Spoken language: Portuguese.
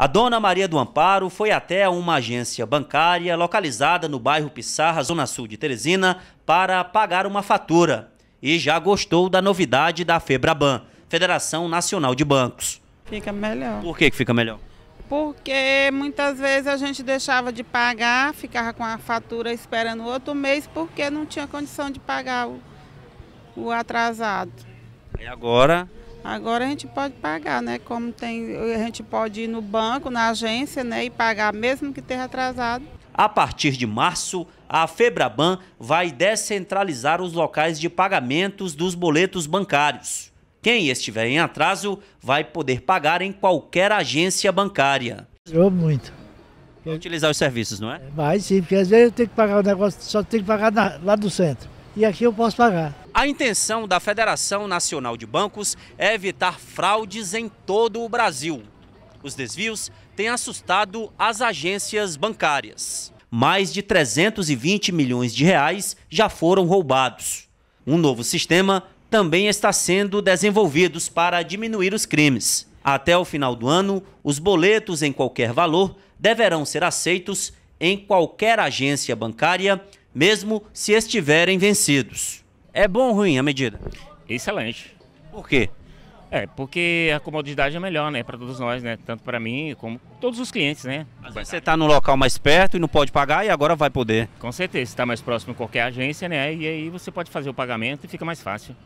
A dona Maria do Amparo foi até uma agência bancária localizada no bairro Pissarra, zona sul de Teresina, para pagar uma fatura e já gostou da novidade da Febraban, Federação Nacional de Bancos. Fica melhor. Por que, que fica melhor? Porque muitas vezes a gente deixava de pagar, ficava com a fatura esperando outro mês porque não tinha condição de pagar o, o atrasado. E agora Agora a gente pode pagar, né? Como tem, a gente pode ir no banco, na agência, né, e pagar mesmo que esteja atrasado. A partir de março, a Febraban vai descentralizar os locais de pagamentos dos boletos bancários. Quem estiver em atraso vai poder pagar em qualquer agência bancária. Melhorou muito. Vai utilizar os serviços, não é? Vai sim, porque às vezes eu tenho que pagar o negócio, só tenho que pagar na, lá do centro e aqui eu posso pagar. A intenção da Federação Nacional de Bancos é evitar fraudes em todo o Brasil. Os desvios têm assustado as agências bancárias. Mais de 320 milhões de reais já foram roubados. Um novo sistema também está sendo desenvolvido para diminuir os crimes. Até o final do ano, os boletos em qualquer valor deverão ser aceitos em qualquer agência bancária mesmo se estiverem vencidos. É bom ou ruim a medida? Excelente. Por quê? É, porque a comodidade é melhor, né, para todos nós, né, tanto para mim como todos os clientes, né. você está no local mais perto e não pode pagar e agora vai poder. Com certeza, está mais próximo de qualquer agência, né, e aí você pode fazer o pagamento e fica mais fácil.